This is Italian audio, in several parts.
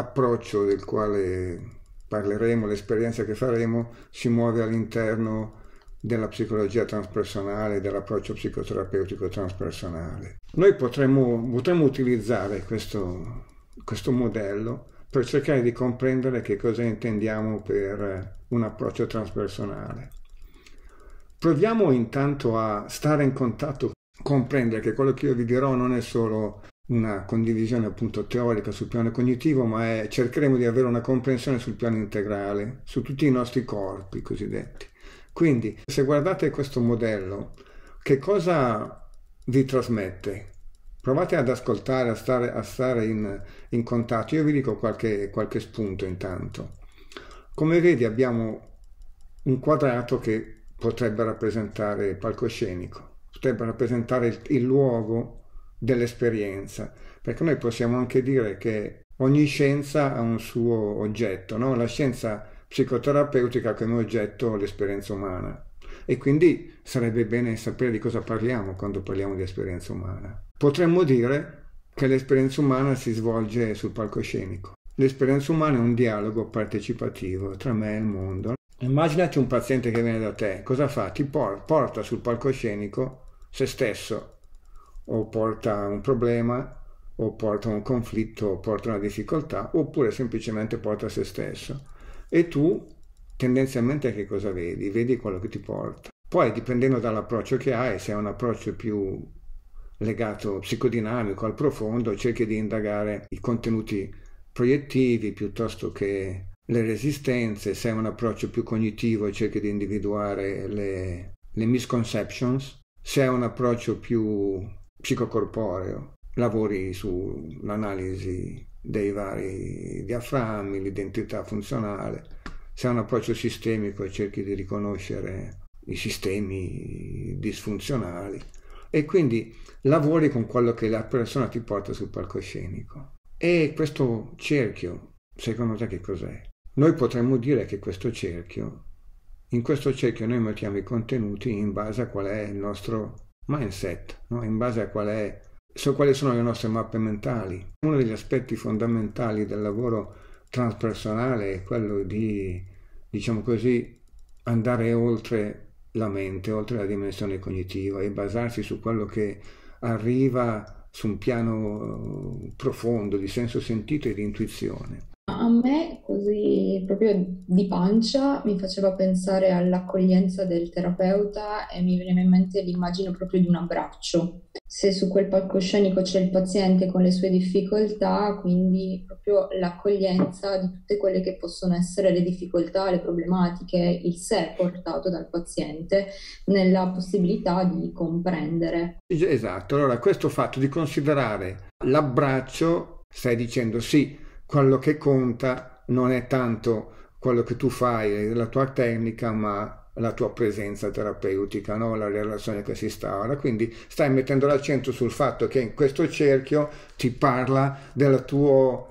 l'approccio del quale parleremo, l'esperienza che faremo, si muove all'interno della psicologia transpersonale, dell'approccio psicoterapeutico transpersonale. Noi potremmo, potremmo utilizzare questo, questo modello per cercare di comprendere che cosa intendiamo per un approccio transpersonale. Proviamo intanto a stare in contatto, comprendere che quello che io vi dirò non è solo una condivisione appunto teorica sul piano cognitivo, ma è, cercheremo di avere una comprensione sul piano integrale, su tutti i nostri corpi cosiddetti. Quindi, se guardate questo modello, che cosa vi trasmette? Provate ad ascoltare, a stare, a stare in, in, contatto. Io vi dico qualche, qualche spunto intanto. Come vedi abbiamo un quadrato che potrebbe rappresentare il palcoscenico, potrebbe rappresentare il, il luogo dell'esperienza, perché noi possiamo anche dire che ogni scienza ha un suo oggetto, no? la scienza psicoterapeutica ha come oggetto l'esperienza umana e quindi sarebbe bene sapere di cosa parliamo quando parliamo di esperienza umana. Potremmo dire che l'esperienza umana si svolge sul palcoscenico. L'esperienza umana è un dialogo partecipativo tra me e il mondo. Immaginati un paziente che viene da te, cosa fa? Ti por- porta sul palcoscenico se stesso o porta un problema o porta un conflitto o porta una difficoltà oppure semplicemente porta a se stesso e tu tendenzialmente che cosa vedi? Vedi quello che ti porta. Poi dipendendo dall'approccio che hai, se è un approccio più legato psicodinamico al profondo, cerchi di indagare i contenuti proiettivi piuttosto che le resistenze, se è un approccio più cognitivo cerchi di individuare le, le misconceptions, se è un approccio più psicocorporeo, lavori sull'analisi dei vari diaframmi, l'identità funzionale. Se hai un approccio sistemico cerchi di riconoscere i sistemi disfunzionali e quindi lavori con quello che la persona ti porta sul palcoscenico. E questo cerchio, secondo te che cos'è? Noi potremmo dire che questo cerchio, in questo cerchio noi mettiamo i contenuti in base a qual è il nostro mindset, no? in base a qual è, so quali sono le nostre mappe mentali. Uno degli aspetti fondamentali del lavoro transpersonale è quello di, diciamo così, andare oltre la mente, oltre la dimensione cognitiva e basarsi su quello che arriva su un piano uh, profondo di senso sentito e di intuizione. A me, così proprio di pancia, mi faceva pensare all'accoglienza del terapeuta e mi veniva in mente l'immagine proprio di un abbraccio. Se su quel palcoscenico c'è il paziente con le sue difficoltà, quindi proprio l'accoglienza di tutte quelle che possono essere le difficoltà, le problematiche, il sé portato dal paziente nella possibilità di comprendere. Esatto, allora questo fatto di considerare l'abbraccio, stai dicendo sì quello che conta non è tanto quello che tu fai, la tua tecnica, ma la tua presenza terapeutica, no? la relazione che si instaura. Quindi stai mettendo l'accento sul fatto che in questo cerchio ti parla del tuo,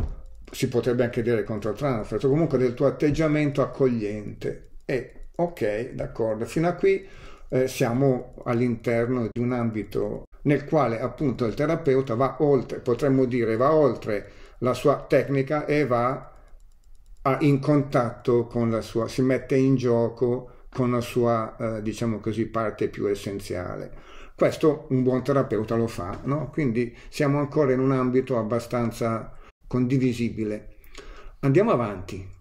si potrebbe anche dire controtransferto, comunque del tuo atteggiamento accogliente. E ok, d'accordo, fino a qui eh, siamo all'interno di un ambito nel quale appunto il terapeuta va oltre, potremmo dire va oltre la sua tecnica e va a, in contatto con la sua, si mette in gioco con la sua, eh, diciamo così, parte più essenziale. Questo un buon terapeuta lo fa, no? quindi siamo ancora in un ambito abbastanza condivisibile. Andiamo avanti.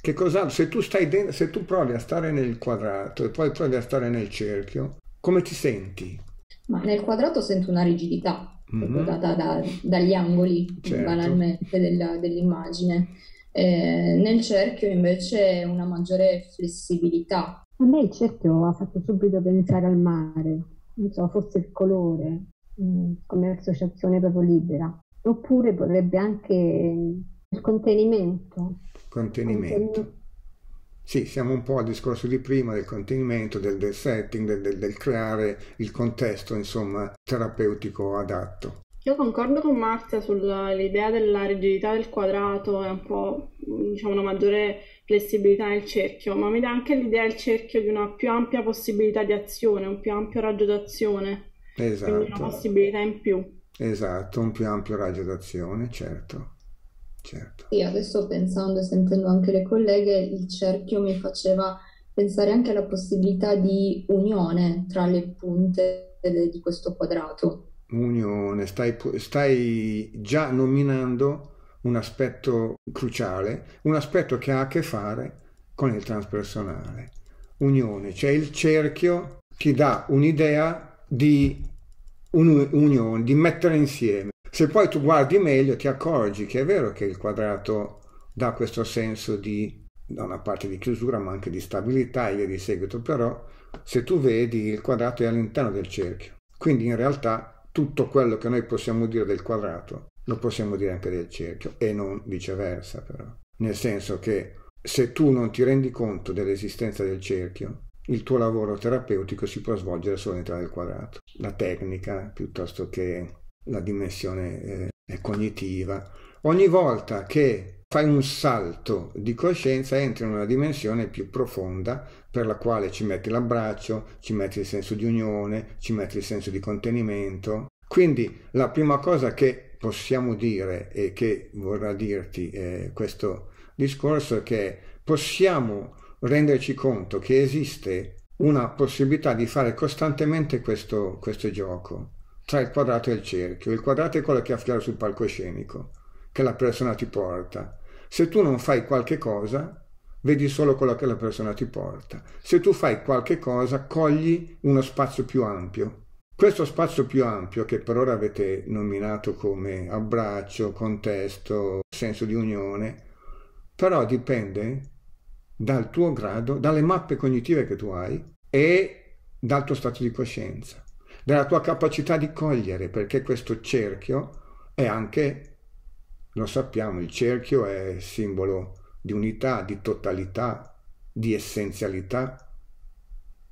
Che cos'altro? Se tu, stai dentro, se tu provi a stare nel quadrato e poi provi a stare nel cerchio, come ti senti? Ma nel quadrato sento una rigidità, mm-hmm. data da, dagli angoli certo. banalmente della, dell'immagine. Eh, nel cerchio invece è una maggiore flessibilità. A me il cerchio ha fatto subito pensare al mare, non so, forse il colore, mm, come associazione proprio libera, oppure potrebbe anche il contenimento. Contenimento. Conten- sì, siamo un po' al discorso di prima del contenimento, del, del setting, del, del, del, creare il contesto, insomma, terapeutico adatto. Io concordo con Marzia sull'idea della rigidità del quadrato e un po' diciamo, una maggiore flessibilità nel cerchio, ma mi dà anche l'idea del cerchio di una più ampia possibilità di azione, un più ampio raggio d'azione. Esatto. Quindi una esatto. possibilità in più. Esatto, un più ampio raggio d'azione, certo. Certo. Sì, adesso pensando e sentendo anche le colleghe, il cerchio mi faceva pensare anche alla possibilità di unione tra le punte di questo quadrato. Unione, stai, stai già nominando un aspetto cruciale, un aspetto che ha a che fare con il transpersonale. Unione, cioè il cerchio ti dà un'idea di un'unione, di mettere insieme. Se poi tu guardi meglio ti accorgi che è vero che il quadrato dà questo senso di, da una parte di chiusura ma anche di stabilità e via di seguito, però se tu vedi il quadrato è all'interno del cerchio, quindi in realtà tutto quello che noi possiamo dire del quadrato lo possiamo dire anche del cerchio e non viceversa però, nel senso che se tu non ti rendi conto dell'esistenza del cerchio, il tuo lavoro terapeutico si può svolgere solo all'interno del quadrato. La tecnica, piuttosto che la dimensione eh, cognitiva. Ogni volta che fai un salto di coscienza entri in una dimensione più profonda per la quale ci metti l'abbraccio, ci metti il senso di unione, ci metti il senso di contenimento. Quindi la prima cosa che possiamo dire e che vorrà dirti eh, questo discorso è che possiamo renderci conto che esiste una possibilità di fare costantemente questo, questo gioco tra il quadrato e il cerchio. Il quadrato è quello che affiora sul palcoscenico, che la persona ti porta. Se tu non fai qualche cosa, vedi solo quello che la persona ti porta. Se tu fai qualche cosa, cogli uno spazio più ampio. Questo spazio più ampio che per ora avete nominato come abbraccio, contesto, senso di unione, però dipende dal tuo grado, dalle mappe cognitive che tu hai e dal tuo stato di coscienza della tua capacità di cogliere, perché questo cerchio è anche, lo sappiamo, il cerchio è simbolo di unità, di totalità, di essenzialità.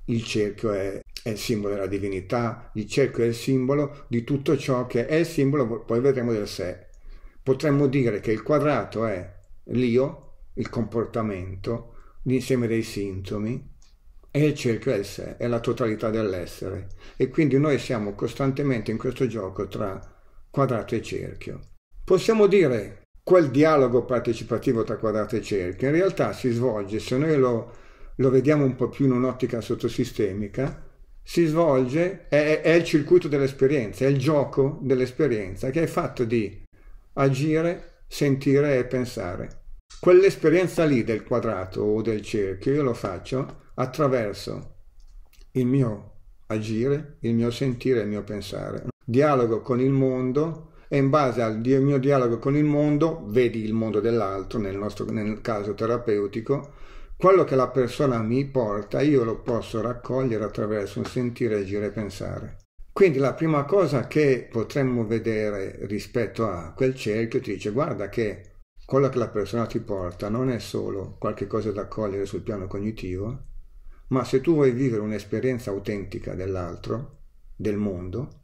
Il cerchio è, è il simbolo della divinità, il cerchio è il simbolo di tutto ciò che è il simbolo, poi vedremo del sé. Potremmo dire che il quadrato è l'io, il comportamento, l'insieme dei sintomi, il è il sé, è la totalità dell'essere. E quindi noi siamo costantemente in questo gioco tra quadrato e cerchio. Possiamo dire quel dialogo partecipativo tra quadrato e cerchio, in realtà si svolge, se noi lo, lo vediamo un po' più in un'ottica sottosistemica, si svolge, è, è il circuito dell'esperienza, è il gioco dell'esperienza che è fatto di agire, sentire e pensare. Quell'esperienza lì del quadrato o del cerchio, io lo faccio attraverso il mio agire, il mio sentire, e il mio pensare. Dialogo con il mondo e in base al mio dialogo con il mondo, vedi il mondo dell'altro, nel, nostro, nel caso terapeutico, quello che la persona mi porta io lo posso raccogliere attraverso un sentire, agire e pensare. Quindi la prima cosa che potremmo vedere rispetto a quel cerchio ti dice guarda che quello che la persona ti porta non è solo qualche cosa da cogliere sul piano cognitivo, ma se tu vuoi vivere un'esperienza autentica dell'altro, del mondo,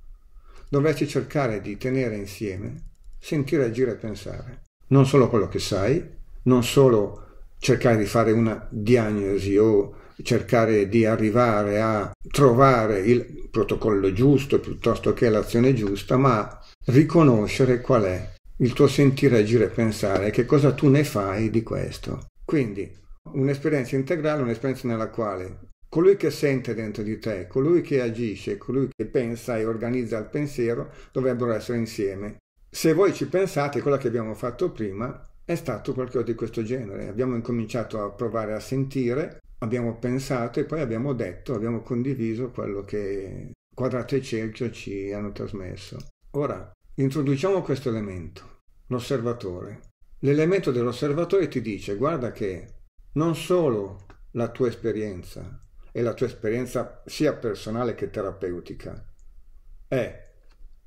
dovresti cercare di tenere insieme sentire, agire e pensare. Non solo quello che sai, non solo cercare di fare una diagnosi o cercare di arrivare a trovare il protocollo giusto piuttosto che l'azione giusta, ma riconoscere qual è il tuo sentire, agire e pensare, che cosa tu ne fai di questo. Quindi un'esperienza integrale, un'esperienza nella quale colui che sente dentro di te, colui che agisce, colui che pensa e organizza il pensiero dovrebbero essere insieme. Se voi ci pensate, quello che abbiamo fatto prima è stato qualcosa di questo genere. Abbiamo incominciato a provare a sentire, abbiamo pensato e poi abbiamo detto, abbiamo condiviso quello che quadrato e cerchio ci hanno trasmesso. Ora, introduciamo questo elemento, l'osservatore. L'elemento dell'osservatore ti dice guarda che non solo la tua esperienza e la tua esperienza sia personale che terapeutica, è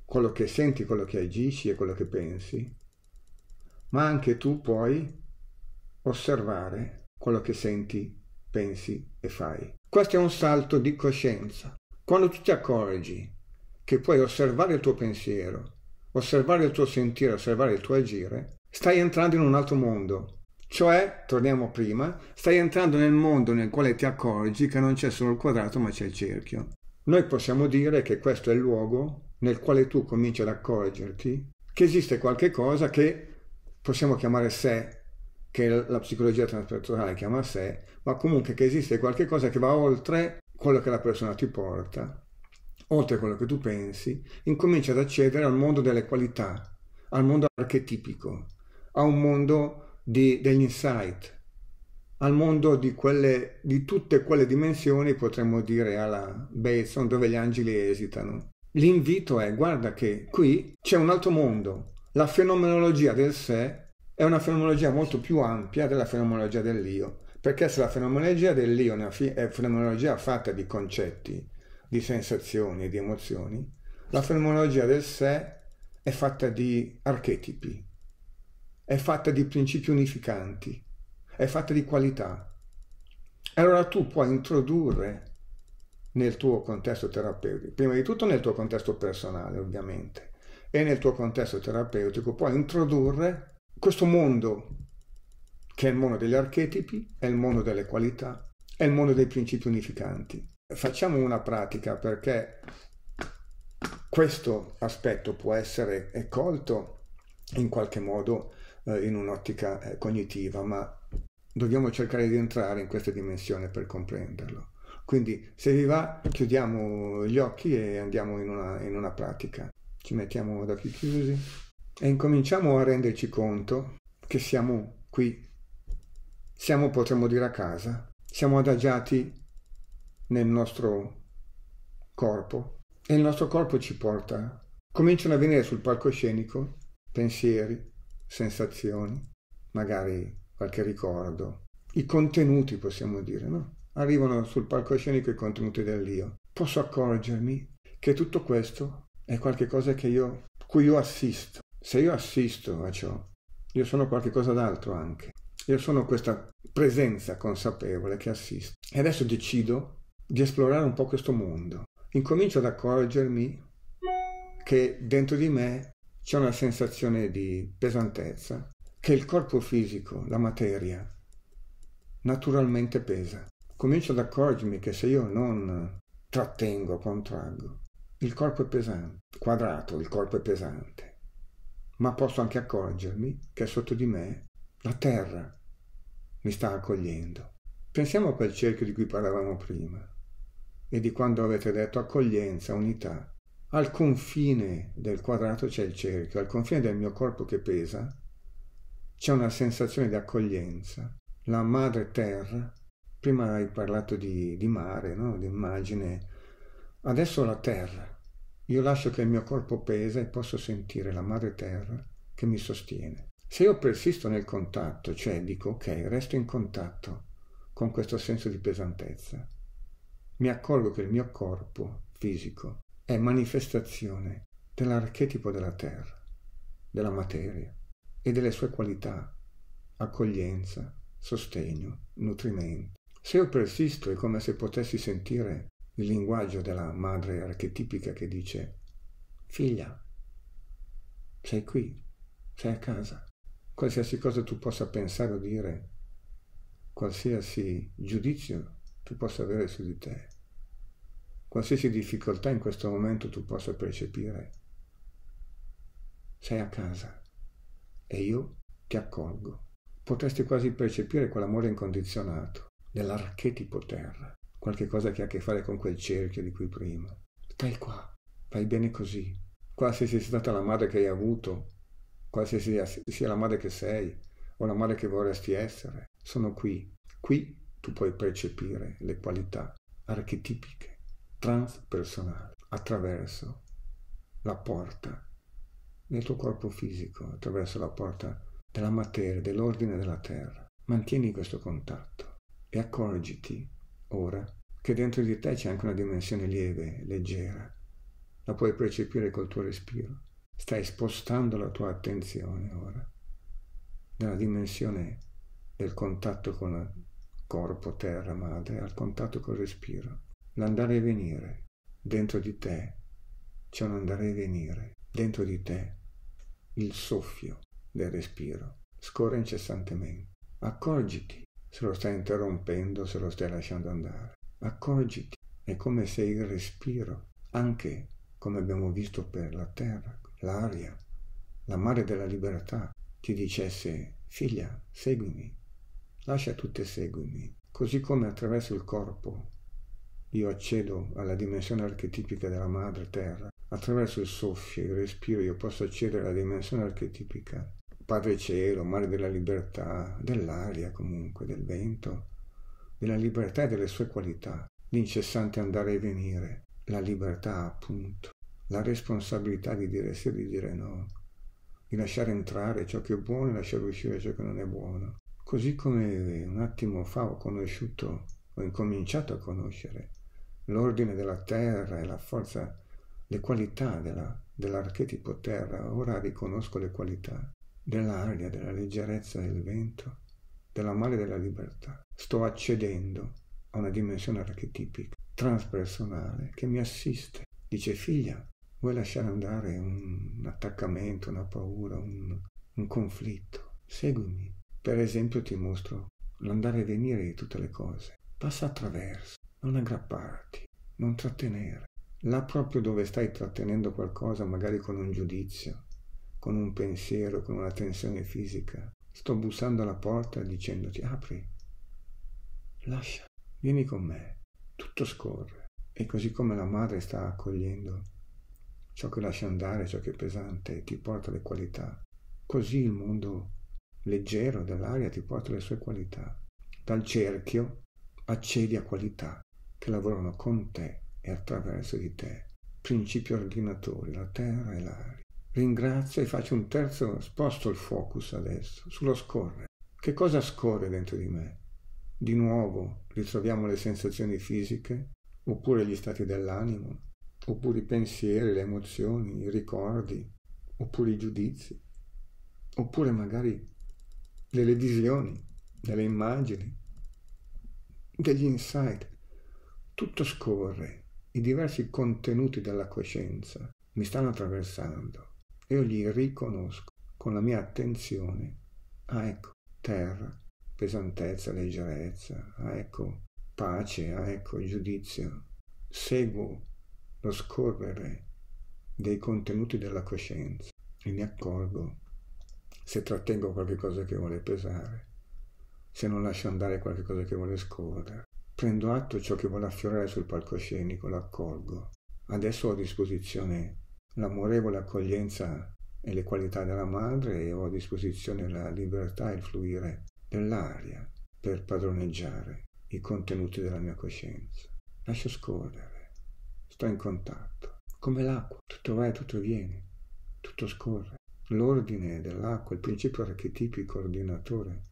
quello che senti, quello che agisci e quello che pensi, ma anche tu puoi osservare quello che senti, pensi e fai. Questo è un salto di coscienza. Quando tu ti accorgi che puoi osservare il tuo pensiero, osservare il tuo sentire, osservare il tuo agire, stai entrando in un altro mondo, cioè, torniamo prima, stai entrando nel mondo nel quale ti accorgi che non c'è solo il quadrato ma c'è il cerchio. Noi possiamo dire che questo è il luogo nel quale tu cominci ad accorgerti che esiste qualcosa che possiamo chiamare sé, che la psicologia transpersonale chiama sé, ma comunque che esiste qualcosa che va oltre quello che la persona ti porta, oltre quello che tu pensi, incomincia ad accedere al mondo delle qualità, al mondo archetipico, a un mondo di, dell'insight, al mondo di, quelle, di tutte quelle dimensioni, potremmo dire alla Bateson, dove gli angeli esitano. L'invito è guarda che qui c'è un altro mondo, la fenomenologia del sé è una fenomenologia molto più ampia della fenomenologia dell'io, perché se la fenomenologia dell'io è fenomenologia fatta di concetti, di sensazioni di emozioni, la fenomenologia del sé è fatta di archetipi, è fatta di principi unificanti, è fatta di qualità. Allora tu puoi introdurre nel tuo contesto terapeutico, prima di tutto nel tuo contesto personale ovviamente, e nel tuo contesto terapeutico puoi introdurre questo mondo che è il mondo degli archetipi, è il mondo delle qualità, è il mondo dei principi unificanti. Facciamo una pratica perché questo aspetto può essere colto in qualche modo eh, in un'ottica eh, cognitiva, ma dobbiamo cercare di entrare in questa dimensione per comprenderlo. Quindi se vi va chiudiamo gli occhi e andiamo in una, in una pratica. Ci mettiamo ad occhi chiusi e incominciamo a renderci conto che siamo qui, siamo potremmo dire a casa, siamo adagiati nel nostro corpo e il nostro corpo ci porta. Cominciano a venire sul palcoscenico pensieri, sensazioni, magari qualche ricordo, i contenuti possiamo dire, no? Arrivano sul palcoscenico i contenuti dell'io. Posso accorgermi che tutto questo è qualcosa che io, cui io assisto. Se io assisto a ciò, io sono qualcosa d'altro anche. Io sono questa presenza consapevole che assisto. E adesso decido di esplorare un po' questo mondo. Incomincio ad accorgermi che dentro di me c'è una sensazione di pesantezza che il corpo fisico, la materia, naturalmente pesa. Comincio ad accorgermi che se io non trattengo, contraggo, il corpo è pesante, quadrato, il corpo è pesante, ma posso anche accorgermi che sotto di me la terra mi sta accogliendo. Pensiamo a quel cerchio di cui parlavamo prima e di quando avete detto accoglienza, unità al confine del quadrato c'è il cerchio, al confine del mio corpo che pesa, c'è una sensazione di accoglienza. La madre terra, prima hai parlato di, di mare, no? di immagine, adesso la terra. Io lascio che il mio corpo pesa e posso sentire la madre terra che mi sostiene. Se io persisto nel contatto, cioè dico ok, resto in contatto con questo senso di pesantezza, mi accorgo che il mio corpo fisico è manifestazione dell'archetipo della terra, della materia e delle sue qualità, accoglienza, sostegno, nutrimento. Se io persisto è come se potessi sentire il linguaggio della madre archetipica che dice figlia, sei qui, sei a casa. Qualsiasi cosa tu possa pensare o dire, qualsiasi giudizio tu possa avere su di te, qualsiasi difficoltà in questo momento tu possa percepire, sei a casa e io ti accolgo. Potresti quasi percepire quell'amore incondizionato, dell'archetipo terra, qualche cosa che ha a che fare con quel cerchio di cui prima. Stai qua, fai bene così. Qualsiasi sia stata la madre che hai avuto, qualsiasi sia la madre che sei o la madre che vorresti essere, sono qui. Qui tu puoi percepire le qualità archetipiche transpersonale attraverso la porta nel tuo corpo fisico, attraverso la porta della materia, dell'ordine della terra. Mantieni questo contatto e accorgiti ora che dentro di te c'è anche una dimensione lieve, leggera. La puoi percepire col tuo respiro. Stai spostando la tua attenzione ora dalla dimensione del contatto con il corpo, terra, madre, al contatto col respiro l'andare e venire dentro di te c'è un andare e venire dentro di te il soffio del respiro scorre incessantemente accorgiti se lo stai interrompendo se lo stai lasciando andare accorgiti è come se il respiro anche come abbiamo visto per la terra l'aria la mare della libertà ti dicesse figlia seguimi lascia tutte seguimi così come attraverso il corpo io accedo alla dimensione archetipica della madre terra. Attraverso il soffio, il respiro, io posso accedere alla dimensione archetipica. Padre cielo, mare della libertà, dell'aria comunque, del vento, della libertà e delle sue qualità, l'incessante andare e venire, la libertà appunto, la responsabilità di dire sì e di dire no, di lasciare entrare ciò che è buono e lasciare uscire ciò che non è buono. Così come un attimo fa ho conosciuto, ho incominciato a conoscere l'ordine della terra e la forza, le qualità della, dell'archetipo terra. Ora riconosco le qualità dell'aria, della leggerezza del vento, della mare della libertà. Sto accedendo a una dimensione archetipica, transpersonale, che mi assiste. Dice figlia, vuoi lasciare andare un attaccamento, una paura, un, un conflitto? Seguimi. Per esempio ti mostro l'andare e venire di tutte le cose. Passa attraverso non aggrapparti, non trattenere. Là proprio dove stai trattenendo qualcosa, magari con un giudizio, con un pensiero, con una tensione fisica, sto bussando alla porta dicendoti apri, lascia, vieni con me, tutto scorre. E così come la madre sta accogliendo ciò che lascia andare, ciò che è pesante, ti porta le qualità, così il mondo leggero dell'aria ti porta le sue qualità. Dal cerchio accedi a qualità che lavorano con te e attraverso di te, principi ordinatori, la terra e l'aria. Ringrazio e faccio un terzo, sposto il focus adesso, sullo scorrere. Che cosa scorre dentro di me? Di nuovo ritroviamo le sensazioni fisiche, oppure gli stati dell'animo, oppure i pensieri, le emozioni, i ricordi, oppure i giudizi, oppure magari delle visioni, delle immagini, degli insight tutto scorre, i diversi contenuti della coscienza mi stanno attraversando. Io li riconosco con la mia attenzione. Ah ecco, terra, pesantezza, leggerezza, ah ecco, pace, ah ecco, giudizio. Seguo lo scorrere dei contenuti della coscienza e mi accorgo se trattengo qualche cosa che vuole pesare, se non lascio andare qualche cosa che vuole scorrere. Prendo atto ciò che vuole affiorare sul palcoscenico, lo accolgo. Adesso ho a disposizione l'amorevole accoglienza e le qualità della madre e ho a disposizione la libertà e il fluire dell'aria per padroneggiare i contenuti della mia coscienza. Lascio scorrere, sto in contatto, come l'acqua, tutto va e tutto viene, tutto scorre. L'ordine dell'acqua, il principio archetipico ordinatore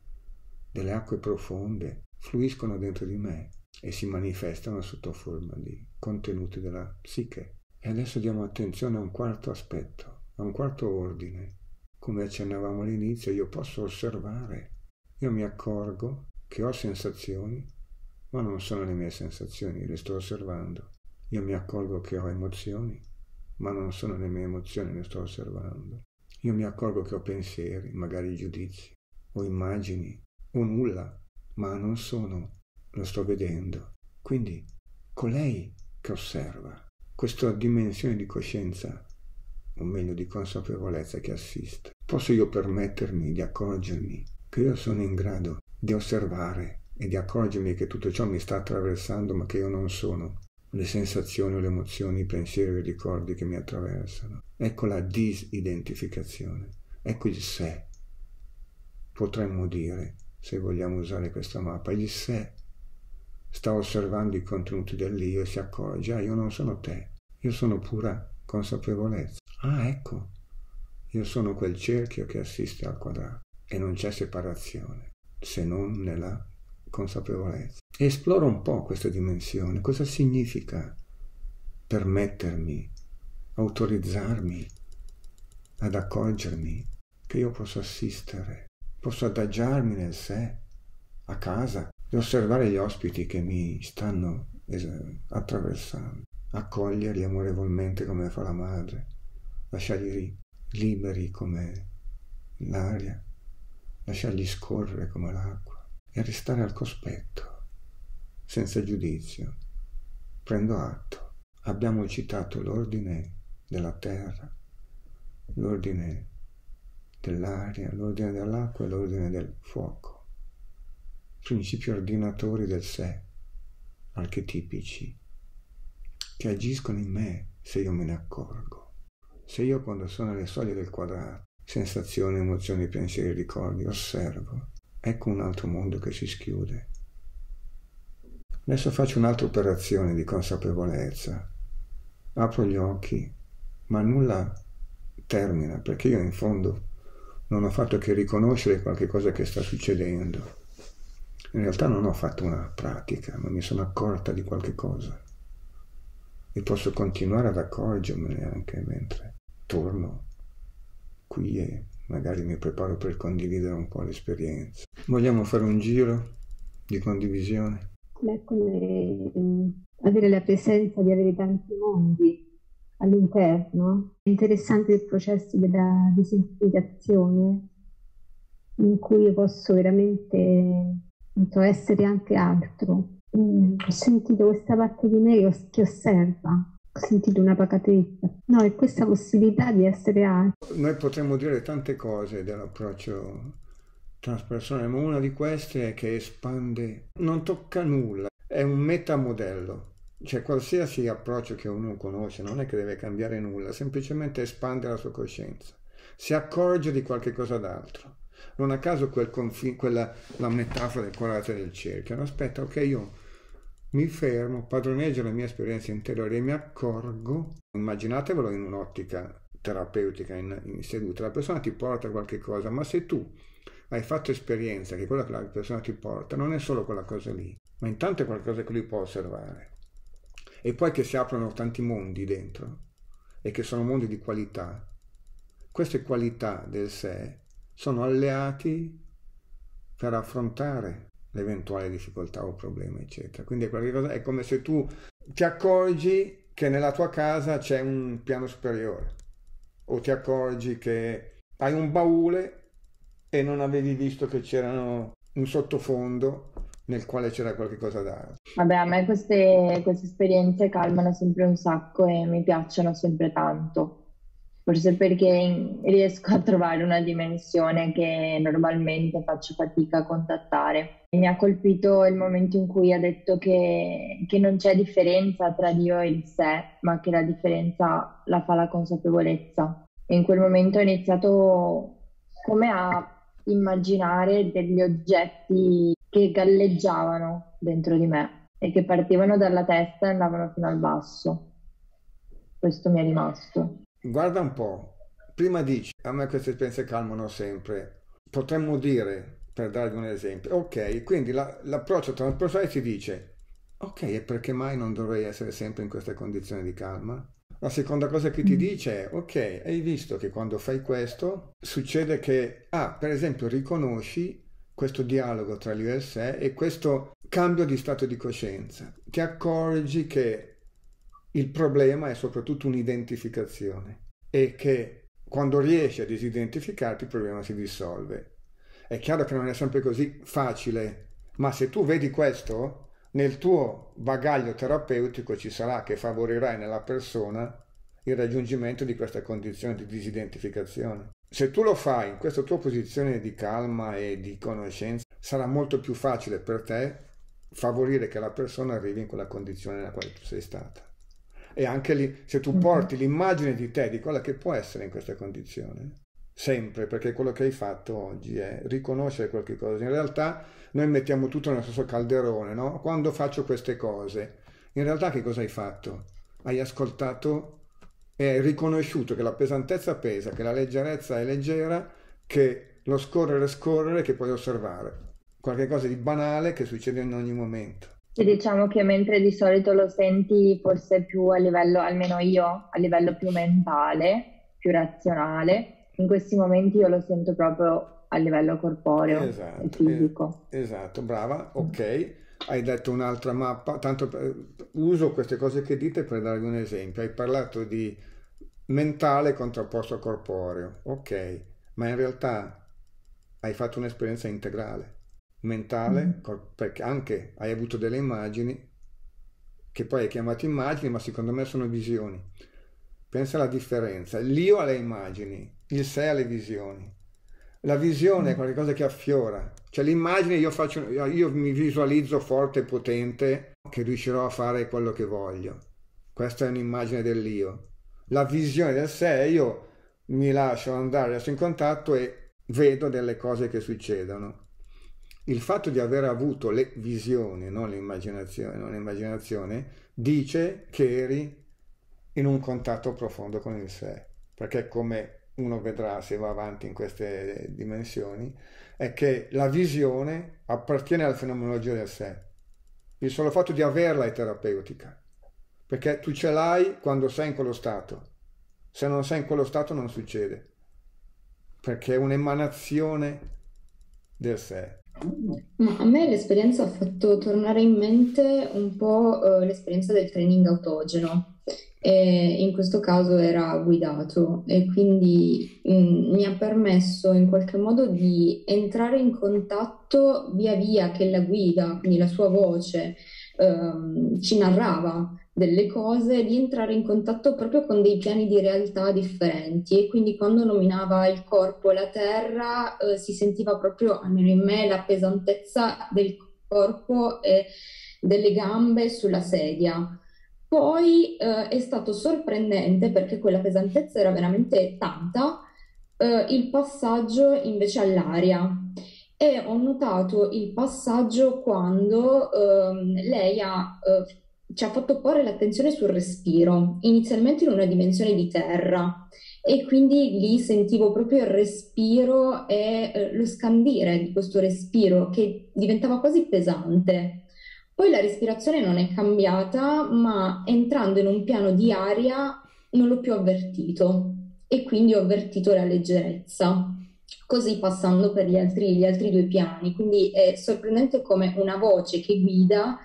delle acque profonde fluiscono dentro di me e si manifestano sotto forma di contenuti della psiche. E adesso diamo attenzione a un quarto aspetto, a un quarto ordine. Come accennavamo all'inizio, io posso osservare, io mi accorgo che ho sensazioni, ma non sono le mie sensazioni, le sto osservando. Io mi accorgo che ho emozioni, ma non sono le mie emozioni, le sto osservando. Io mi accorgo che ho pensieri, magari giudizi, o immagini, o nulla, ma non sono lo sto vedendo. Quindi colei che osserva questa dimensione di coscienza, o meglio di consapevolezza che assiste, posso io permettermi di accorgermi che io sono in grado di osservare e di accorgermi che tutto ciò mi sta attraversando ma che io non sono, le sensazioni, o le emozioni, i pensieri, i ricordi che mi attraversano. Ecco la disidentificazione, ecco il sé. Potremmo dire, se vogliamo usare questa mappa, il sé sta osservando i contenuti dell'io e si accorge, ah, io non sono te, io sono pura consapevolezza. Ah, ecco, io sono quel cerchio che assiste al quadrato e non c'è separazione se non nella consapevolezza. esploro un po' questa dimensione, cosa significa permettermi, autorizzarmi ad accorgermi che io posso assistere, posso adagiarmi nel sé, a casa, e osservare gli ospiti che mi stanno attraversando, accoglierli amorevolmente come fa la madre, lasciarli liberi come l'aria, lasciarli scorrere come l'acqua e restare al cospetto, senza giudizio. Prendo atto. Abbiamo citato l'ordine della terra, l'ordine dell'aria, l'ordine dell'acqua e l'ordine del fuoco principi ordinatori del sé, archetipici, che agiscono in me se io me ne accorgo. Se io quando sono alle soglie del quadrato, sensazioni, emozioni, pensieri, ricordi, osservo, ecco un altro mondo che si schiude. Adesso faccio un'altra operazione di consapevolezza. Apro gli occhi, ma nulla termina perché io in fondo non ho fatto che riconoscere qualche cosa che sta succedendo in realtà non ho fatto una pratica, ma mi sono accorta di qualche cosa. E posso continuare ad accorgermene anche mentre torno qui e magari mi preparo per condividere un po' l'esperienza. Vogliamo fare un giro di condivisione? Beh, come mm, avere la presenza di avere tanti mondi all'interno. È interessante il processo della desensibilizzazione in cui io posso veramente appunto essere anche altro. Mm, ho sentito questa parte di me che, osserva, ho sentito una pacatezza, no, è questa possibilità di essere altro. Noi potremmo dire tante cose dell'approccio transpersonale, ma una di queste è che espande, non tocca nulla, è un metamodello. Cioè qualsiasi approccio che uno conosce non è che deve cambiare nulla, semplicemente espande la sua coscienza, si accorge di qualche cosa d'altro non a caso quel confine, quella, la metafora del quadrato del cerchio. No, aspetta, ok, io mi fermo, padroneggio la mia esperienza interiore e mi accorgo, immaginatevelo in un'ottica terapeutica, in, in seduta, la persona ti porta qualche cosa, ma se tu hai fatto esperienza che quella che la persona ti porta non è solo quella cosa lì, ma intanto è qualcosa che lui può osservare. E poi che si aprono tanti mondi dentro e che sono mondi di qualità. Queste qualità del sé sono alleati per affrontare l'eventuale difficoltà o problema, eccetera. Quindi è, cosa, è come se tu ti accorgi che nella tua casa c'è un piano superiore o ti accorgi che hai un baule e non avevi visto che c'era un sottofondo nel quale c'era qualcosa da... Vabbè, a me queste, queste esperienze calmano sempre un sacco e mi piacciono sempre tanto forse perché riesco a trovare una dimensione che normalmente faccio fatica a contattare. Mi ha colpito il momento in cui ha detto che, che non c'è differenza tra Dio e il sé, ma che la differenza la fa la consapevolezza. E in quel momento ho iniziato come a immaginare degli oggetti che galleggiavano dentro di me e che partivano dalla testa e andavano fino al basso. Questo mi è rimasto guarda un po', prima dici, a me queste esperienze calmano sempre, potremmo dire, per darvi un esempio, ok, quindi la, l'approccio transpersonale ci dice, ok, e perché mai non dovrei essere sempre in questa condizione di calma? La seconda cosa che ti mm. dice è, ok, hai visto che quando fai questo succede che, ah, per esempio, riconosci questo dialogo tra l'io e il sé e questo cambio di stato di coscienza. Ti accorgi che il problema è soprattutto un'identificazione e che quando riesci a disidentificarti il problema si dissolve. È chiaro che non è sempre così facile, ma se tu vedi questo, nel tuo bagaglio terapeutico ci sarà che favorirai nella persona il raggiungimento di questa condizione di disidentificazione. Se tu lo fai in questa tua posizione di calma e di conoscenza, sarà molto più facile per te favorire che la persona arrivi in quella condizione nella quale tu sei stata. E anche lì, se tu mm-hmm. porti l'immagine di te, di quella che può essere in questa condizione, sempre, perché quello che hai fatto oggi è riconoscere qualche cosa. In realtà noi mettiamo tutto nello stesso calderone, no? Quando faccio queste cose, in realtà che cosa hai fatto? Hai ascoltato e hai riconosciuto che la pesantezza pesa, che la leggerezza è leggera, che lo scorrere scorrere che puoi osservare. Qualche cosa di banale che succede in ogni momento. Sì, diciamo che mentre di solito lo senti forse più a livello, almeno io, a livello più mentale, più razionale, in questi momenti io lo sento proprio a livello corporeo esatto, e eh, fisico. Esatto, brava, ok. Hai detto un'altra mappa, tanto per, eh, uso queste cose che dite per darvi un esempio. Hai parlato di mentale contrapposto a corporeo, ok, ma in realtà hai fatto un'esperienza integrale mentale, mm. perché anche hai avuto delle immagini che poi hai chiamato immagini, ma secondo me sono visioni. Pensa alla differenza. L'io ha le immagini, il sé ha le visioni. La visione è mm. qualcosa che affiora, cioè l'immagine io, faccio, io mi visualizzo forte e potente che riuscirò a fare quello che voglio. Questa è un'immagine dell'io. La visione del sé io mi lascio andare, resto in contatto e vedo delle cose che succedono il fatto di aver avuto le visioni, non l'immaginazione, non l'immaginazione, dice che eri in un contatto profondo con il sé, perché come uno vedrà se va avanti in queste dimensioni, è che la visione appartiene alla fenomenologia del sé. Il solo fatto di averla è terapeutica, perché tu ce l'hai quando sei in quello stato. Se non sei in quello stato non succede, perché è un'emanazione del sé ma a me l'esperienza ha fatto tornare in mente un po' eh, l'esperienza del training autogeno. E in questo caso era guidato e quindi mh, mm, mi ha permesso in qualche modo di entrare in contatto via via che la guida, quindi la sua voce, ehm, ci narrava delle cose, di entrare in contatto proprio con dei piani di realtà differenti e quindi quando nominava il corpo e la terra eh, si sentiva proprio, almeno in me, la pesantezza del corpo e delle gambe sulla sedia. Poi eh, è stato sorprendente perché quella pesantezza era veramente tanta, eh, il passaggio invece all'aria e ho notato il passaggio quando ehm, lei ha eh, ci ha fatto porre l'attenzione sul respiro, inizialmente in una dimensione di terra e quindi lì sentivo proprio il respiro e eh, lo scandire di questo respiro che diventava quasi pesante. Poi la respirazione non è cambiata, ma entrando in un piano di aria non l'ho più avvertito e quindi ho avvertito la leggerezza così passando per gli altri, gli altri, due piani. Quindi è sorprendente come una voce che guida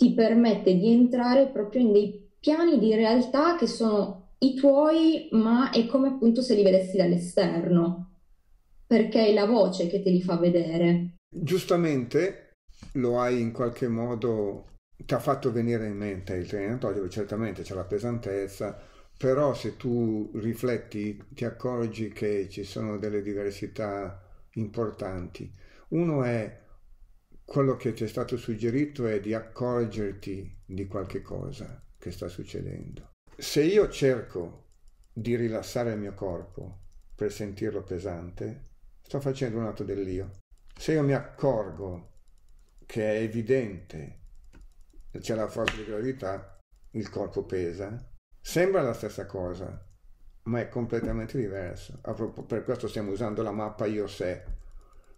ti permette di entrare proprio in dei piani di realtà che sono i tuoi, ma è come appunto se li vedessi dall'esterno, perché è la voce che te li fa vedere. Giustamente lo hai in qualche modo, ti ha fatto venire in mente il trenatorio, certamente c'è la pesantezza, però se tu rifletti ti accorgi che ci sono delle diversità importanti. Uno è quello che ti è stato suggerito è di accorgerti di qualche cosa che sta succedendo. Se io cerco di rilassare il mio corpo per sentirlo pesante, sto facendo un atto dell'io. Se io mi accorgo che è evidente, c'è la forza di gravità, il corpo pesa, sembra la stessa cosa, ma è completamente diverso. Per questo stiamo usando la mappa io sé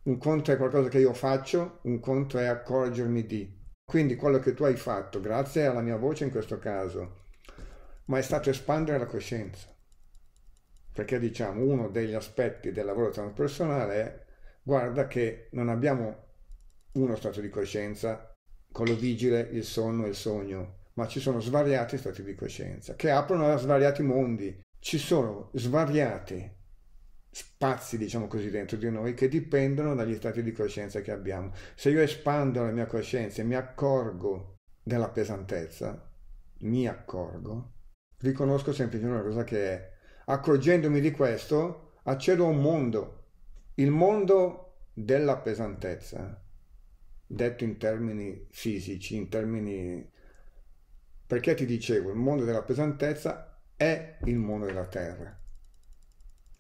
un conto è qualcosa che io faccio, un conto è accorgermi di. Quindi quello che tu hai fatto, grazie alla mia voce in questo caso, ma è stato espandere la coscienza. Perché diciamo, uno degli aspetti del lavoro transpersonale è guarda che non abbiamo uno stato di coscienza quello vigile, il sonno e il sogno, ma ci sono svariati stati di coscienza che aprono a svariati mondi. Ci sono svariati spazi, diciamo così, dentro di noi che dipendono dagli stati di coscienza che abbiamo. Se io espando la mia coscienza e mi accorgo della pesantezza, mi accorgo, riconosco semplicemente una cosa che è. Accorgendomi di questo, accedo a un mondo, il mondo della pesantezza, detto in termini fisici, in termini... Perché ti dicevo, il mondo della pesantezza è il mondo della terra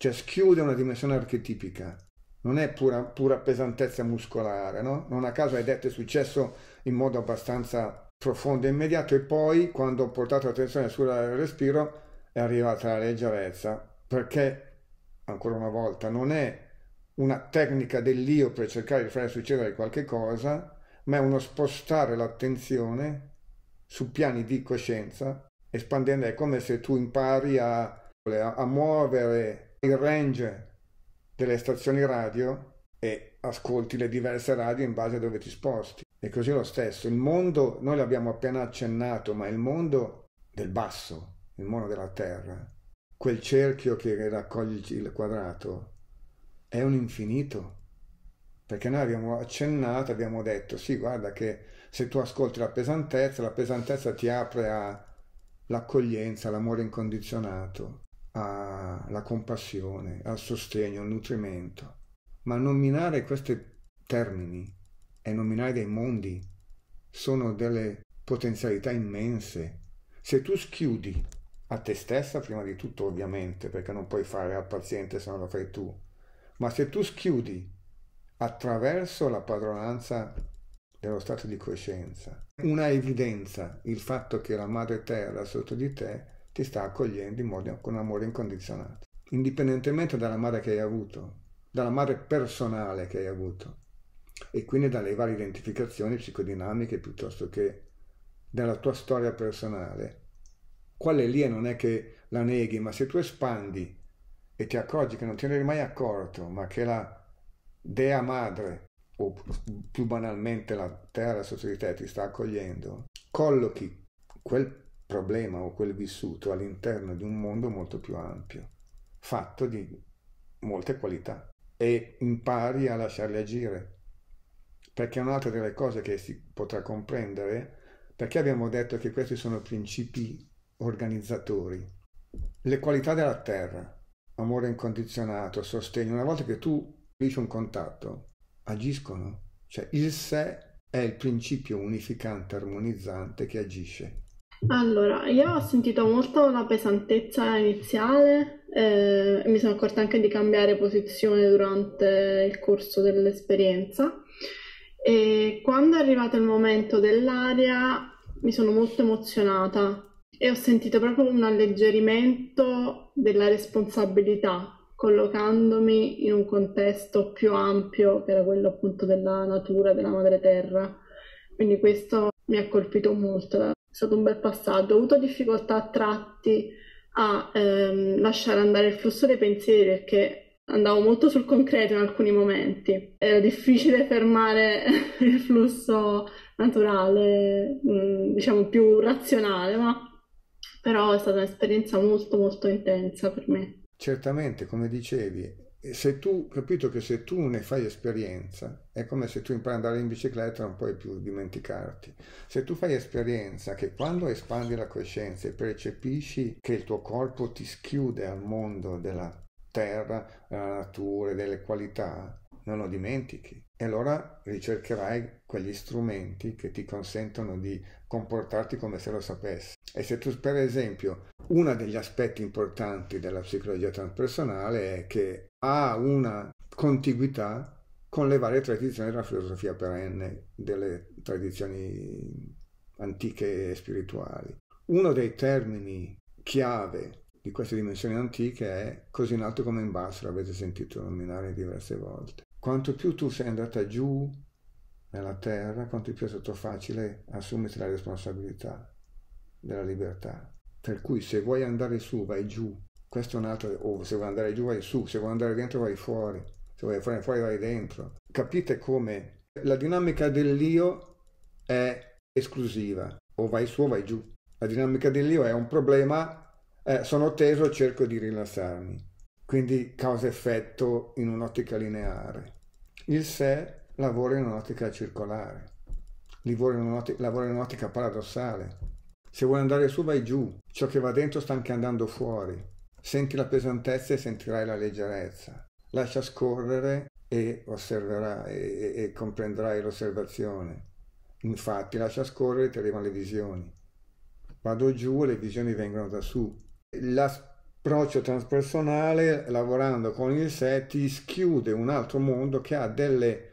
cioè schiude una dimensione archetipica, non è pura, pura pesantezza muscolare, no? Non a caso hai detto è successo in modo abbastanza profondo e immediato e poi quando ho portato l'attenzione sul respiro è arrivata la leggerezza, perché ancora una volta non è una tecnica dell'io per cercare di fare succedere qualche cosa, ma è uno spostare l'attenzione su piani di coscienza, espandendo, è come se tu impari a, a muovere il range delle stazioni radio e ascolti le diverse radio in base a dove ti sposti. E così è lo stesso, il mondo, noi l'abbiamo appena accennato, ma il mondo del basso, il mondo della terra, quel cerchio che raccoglie il quadrato, è un infinito. Perché noi abbiamo accennato, abbiamo detto, sì, guarda che se tu ascolti la pesantezza, la pesantezza ti apre all'accoglienza, all'amore incondizionato, alla compassione, al sostegno, al nutrimento. Ma nominare questi termini e nominare dei mondi sono delle potenzialità immense. Se tu schiudi a te stessa, prima di tutto ovviamente, perché non puoi fare al paziente se non lo fai tu, ma se tu schiudi attraverso la padronanza dello stato di coscienza, una evidenza, il fatto che la madre terra sotto di te ti sta accogliendo modo, con amore incondizionato, indipendentemente dalla madre che hai avuto, dalla madre personale che hai avuto e quindi dalle varie identificazioni psicodinamiche piuttosto che dalla tua storia personale. Quale lì non è che la neghi, ma se tu espandi e ti accorgi che non te ne eri mai accorto, ma che la dea madre, o più banalmente la terra sotto di te, ti sta accogliendo, collochi quel problema o quel vissuto all'interno di un mondo molto più ampio, fatto di molte qualità e impari a lasciarle agire. Perché è un'altra delle cose che si potrà comprendere, perché abbiamo detto che questi sono principi organizzatori. Le qualità della terra, amore incondizionato, sostegno, una volta che tu riesci un contatto, agiscono. Cioè il sé è il principio unificante, armonizzante che agisce. Allora, io ho sentito molto la pesantezza iniziale, eh, mi sono accorta anche di cambiare posizione durante il corso dell'esperienza e quando è arrivato il momento dell'aria mi sono molto emozionata e ho sentito proprio un alleggerimento della responsabilità collocandomi in un contesto più ampio che era quello appunto della natura, della madre terra. Quindi questo mi ha colpito molto è stato un bel passaggio. Ho avuto difficoltà a tratti a ehm, lasciare andare il flusso dei pensieri perché andavo molto sul concreto in alcuni momenti. Era difficile fermare il flusso naturale, mm, diciamo più razionale, ma però è stata un'esperienza molto molto intensa per me. Certamente, come dicevi, se tu, capito che se tu ne fai esperienza, è come se tu impari ad andare in bicicletta e non puoi più dimenticarti. Se tu fai esperienza che quando espandi la coscienza e percepisci che il tuo corpo ti schiude al mondo della terra, della natura e delle qualità, non lo dimentichi. E allora ricercherai quegli strumenti che ti consentono di comportarti come se lo sapessi. E se tu, per esempio, uno degli aspetti importanti della psicologia transpersonale è che ha una contiguità con le varie tradizioni della filosofia perenne, delle tradizioni antiche e spirituali. Uno dei termini chiave di queste dimensioni antiche è così in alto come in basso, l'avete sentito nominare diverse volte. Quanto più tu sei andata giù nella terra, quanto più è stato facile assumersi la responsabilità della libertà. Per cui se vuoi andare su, vai giù. Questo è un altro, o oh, se vuoi andare giù, vai su, se vuoi andare dentro, vai fuori, se vuoi andare fuori vai dentro. Capite come la dinamica dell'io è esclusiva, o vai su o vai giù. La dinamica dell'io è un problema, eh, sono teso, cerco di rilassarmi. Quindi causa-effetto in un'ottica lineare. Il sé lavora in un'ottica circolare, lavora in un'ottica, lavora in un'ottica paradossale. Se vuoi andare su vai giù, ciò che va dentro sta anche andando fuori. Senti la pesantezza e sentirai la leggerezza. Lascia scorrere e osserverai e, e, e comprenderai l'osservazione. Infatti lascia scorrere e ti arrivano le visioni. Vado giù e le visioni vengono da su. L'approccio transpersonale, lavorando con il sé, ti schiude un altro mondo che ha delle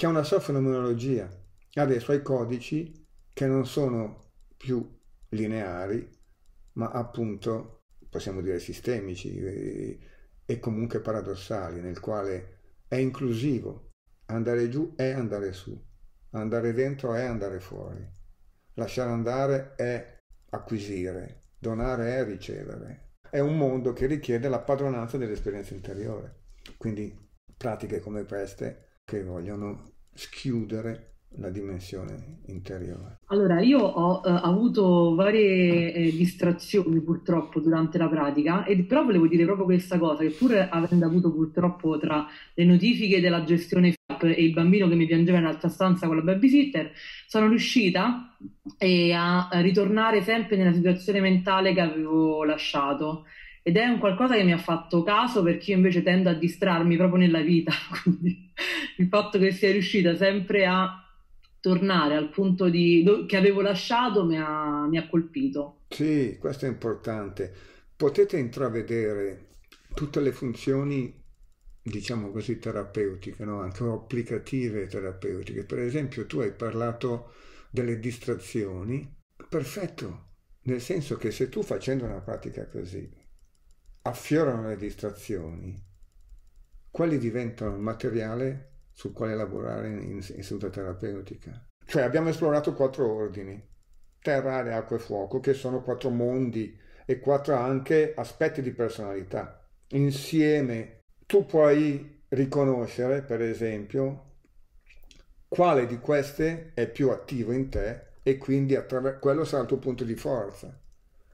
che ha una sua fenomenologia, ha dei suoi codici che non sono più lineari, ma appunto possiamo dire sistemici e comunque paradossali, nel quale è inclusivo. Andare giù è andare su, andare dentro è andare fuori, lasciare andare è acquisire, donare è ricevere. È un mondo che richiede la padronanza dell'esperienza interiore. Quindi pratiche come queste che vogliono schiudere la dimensione interiore? Allora, io ho eh, avuto varie eh, distrazioni purtroppo durante la pratica, e però volevo dire proprio questa cosa, che pur avendo avuto purtroppo tra le notifiche della gestione FAP e il bambino che mi piangeva in altra stanza con la babysitter, sono riuscita eh, a ritornare sempre nella situazione mentale che avevo lasciato ed è un qualcosa che mi ha fatto caso perché io invece tendo a distrarmi proprio nella vita, quindi il fatto che sia riuscita sempre a tornare al punto di, che avevo lasciato mi ha, mi ha colpito. Sì, questo è importante. Potete intravedere tutte le funzioni diciamo così, terapeutiche, no? anche applicative terapeutiche. Per esempio, tu hai parlato delle distrazioni, perfetto, nel senso che se tu facendo una pratica così affiorano le distrazioni, quali diventano il materiale sul quale lavorare in, in seduta terapeutica. Cioè abbiamo esplorato quattro ordini, terra, aria, acqua e fuoco, che sono quattro mondi e quattro anche aspetti di personalità. Insieme tu puoi riconoscere, per esempio, quale di queste è più attivo in te e quindi attraver- quello sarà il tuo punto di forza,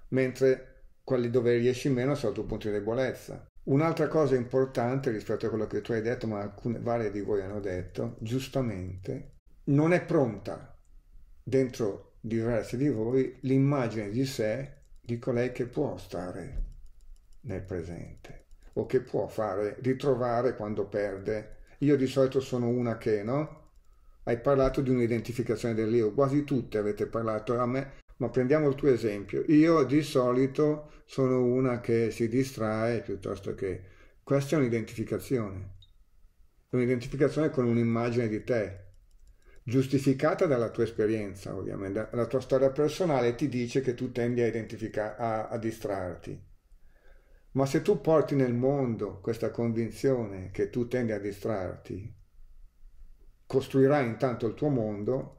mentre quelli dove riesci meno sono il tuo punto di debolezza. Un'altra cosa importante rispetto a quello che tu hai detto, ma alcune, varie di voi hanno detto, giustamente, non è pronta dentro diversi di voi l'immagine di sé di colei che può stare nel presente o che può fare, ritrovare quando perde. Io di solito sono una che, no? Hai parlato di un'identificazione dell'io, quasi tutte avete parlato, a me ma prendiamo il tuo esempio. Io di solito sono una che si distrae piuttosto che... Questa è un'identificazione. Un'identificazione con un'immagine di te, giustificata dalla tua esperienza, ovviamente. La tua storia personale ti dice che tu tendi a, a, a distrarti. Ma se tu porti nel mondo questa convinzione che tu tendi a distrarti, costruirai intanto il tuo mondo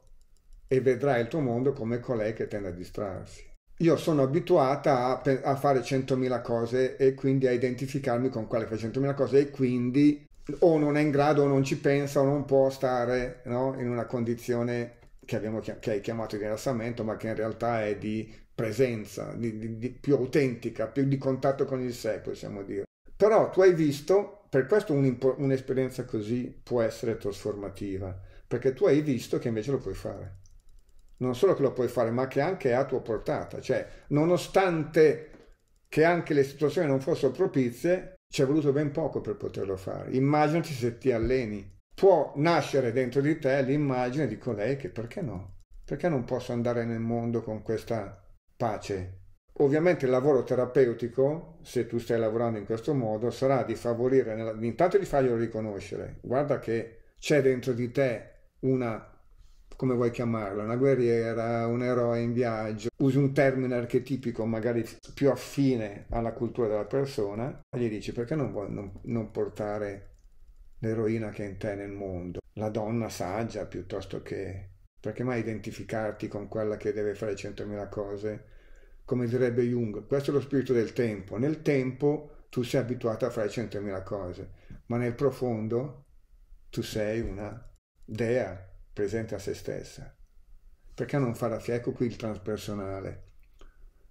e vedrai il tuo mondo come colei che tende a distrarsi. Io sono abituata a, a fare 100.000 cose e quindi a identificarmi con quale fa 100.000 cose e quindi o non è in grado o non ci pensa o non può stare no, in una condizione che, abbiamo, che hai chiamato di rilassamento ma che in realtà è di presenza, di, di, di più autentica, più di contatto con il sé possiamo dire. Però tu hai visto, per questo un'esperienza così può essere trasformativa, perché tu hai visto che invece lo puoi fare non solo che lo puoi fare, ma che anche è a tua portata. Cioè, nonostante che anche le situazioni non fossero propizie, ci è voluto ben poco per poterlo fare. Immaginati se ti alleni. Può nascere dentro di te l'immagine di colei che perché no? Perché non posso andare nel mondo con questa pace? Ovviamente il lavoro terapeutico, se tu stai lavorando in questo modo, sarà di favorire, intanto di farglielo riconoscere. Guarda che c'è dentro di te una come vuoi chiamarla, una guerriera, un eroe in viaggio, usi un termine archetipico magari più affine alla cultura della persona, e gli dici perché non, vuoi, non, non portare l'eroina che è in te nel mondo, la donna saggia piuttosto che... perché mai identificarti con quella che deve fare centomila cose? Come direbbe Jung, questo è lo spirito del tempo, nel tempo tu sei abituato a fare centomila cose, ma nel profondo tu sei una dea, presente a se stessa. Perché non fare a fianco ecco qui il transpersonale?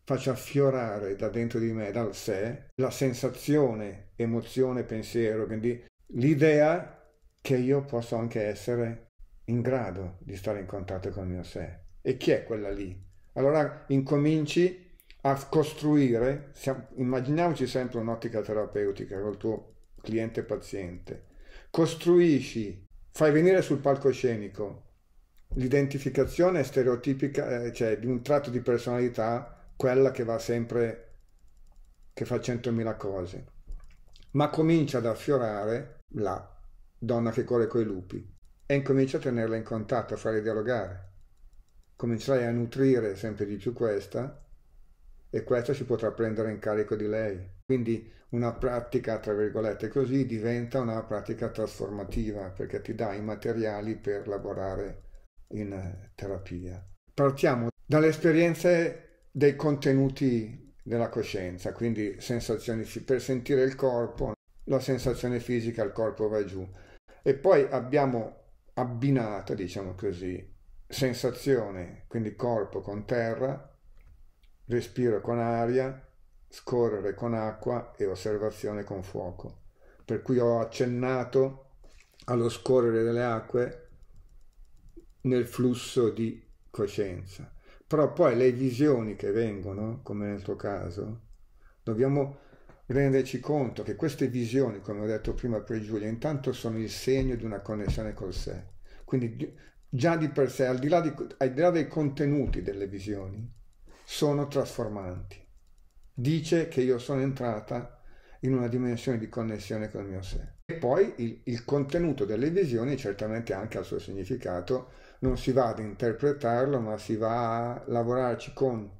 Faccio affiorare da dentro di me, dal sé, la sensazione, emozione, pensiero, quindi l'idea che io posso anche essere in grado di stare in contatto con il mio sé. E chi è quella lì? Allora incominci a costruire, immaginiamoci sempre un'ottica terapeutica col tuo cliente paziente, costruisci fai venire sul palcoscenico l'identificazione stereotipica, eh, cioè di un tratto di personalità, quella che va sempre, che fa centomila cose, ma comincia ad affiorare la donna che corre coi lupi e incomincia a tenerla in contatto, a farle dialogare. Comincerai a nutrire sempre di più questa e questa si potrà prendere in carico di lei. Quindi una pratica, tra virgolette, così diventa una pratica trasformativa perché ti dà i materiali per lavorare in terapia. Partiamo dalle esperienze dei contenuti della coscienza, quindi sensazioni per sentire il corpo, la sensazione fisica, il corpo va giù. E poi abbiamo abbinato, diciamo così, sensazione, quindi corpo con terra, respiro con aria, scorrere con acqua e osservazione con fuoco. Per cui ho accennato allo scorrere delle acque nel flusso di coscienza. Però poi le visioni che vengono, come nel tuo caso, dobbiamo renderci conto che queste visioni, come ho detto prima per Giulia, intanto sono il segno di una connessione col sé. Quindi già di per sé, al di là, di, al di là dei contenuti delle visioni, sono trasformanti. Dice che io sono entrata in una dimensione di connessione con il mio sé. E poi il, il contenuto delle visioni, certamente anche al suo significato, non si va ad interpretarlo, ma si va a lavorarci con